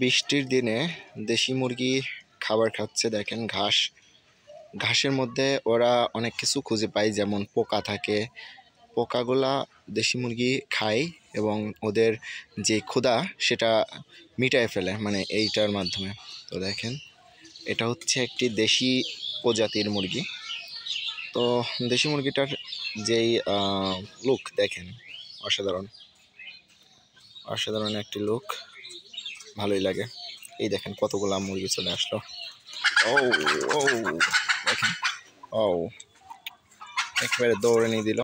বৃষ্টির দিনে দেশি মুরগি খাবার খাচ্ছে দেখেন ঘাস ঘাসের মধ্যে ওরা অনেক কিছু খুঁজে পায় যেমন পোকা থাকে পোকাগুলা দেশি মুরগি খায় এবং ওদের যে ক্ষুধা সেটা মিটায় ফেলে মানে এইটার মাধ্যমে তো দেখেন এটা হচ্ছে একটি দেশি প্রজাতির মুরগি তো দেশি মুরগিটার যেই লুক দেখেন অসাধারণ অসাধারণ একটি লুক ভালোই লাগে এই দেখেন কতগুলো মুরগি চলে আসলো ও ও দেখেন ও একবারে দৌড়ে নিয়ে দিল